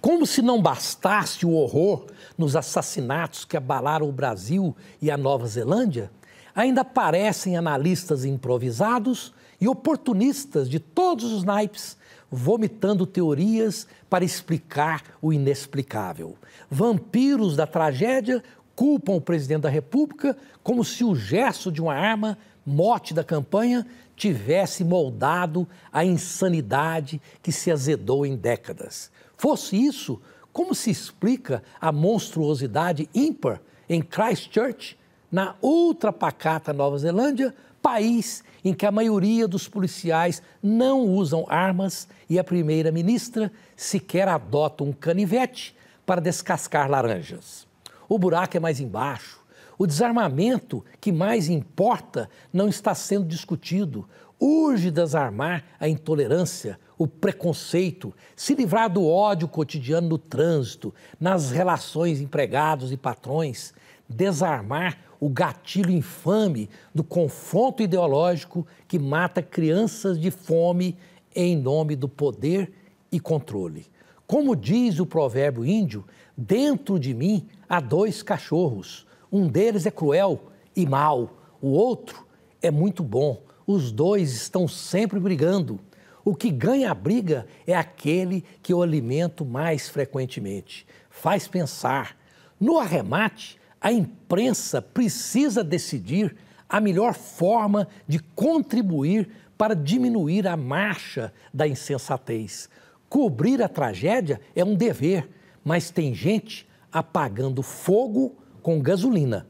Como se não bastasse o horror nos assassinatos que abalaram o Brasil e a Nova Zelândia, ainda aparecem analistas improvisados e oportunistas de todos os naipes vomitando teorias para explicar o inexplicável. Vampiros da tragédia culpam o presidente da República como se o gesto de uma arma mote da campanha tivesse moldado a insanidade que se azedou em décadas. Fosse isso, como se explica a monstruosidade ímpar em Christchurch, na outra pacata Nova Zelândia, país em que a maioria dos policiais não usam armas e a primeira-ministra sequer adota um canivete para descascar laranjas? O buraco é mais embaixo o desarmamento que mais importa não está sendo discutido. Urge desarmar a intolerância, o preconceito, se livrar do ódio cotidiano no trânsito, nas relações empregados e patrões, desarmar o gatilho infame do confronto ideológico que mata crianças de fome em nome do poder e controle. Como diz o provérbio índio, dentro de mim há dois cachorros um deles é cruel e mau, o outro é muito bom. Os dois estão sempre brigando. O que ganha a briga é aquele que eu alimento mais frequentemente. Faz pensar. No arremate, a imprensa precisa decidir a melhor forma de contribuir para diminuir a marcha da insensatez. Cobrir a tragédia é um dever, mas tem gente apagando fogo com gasolina.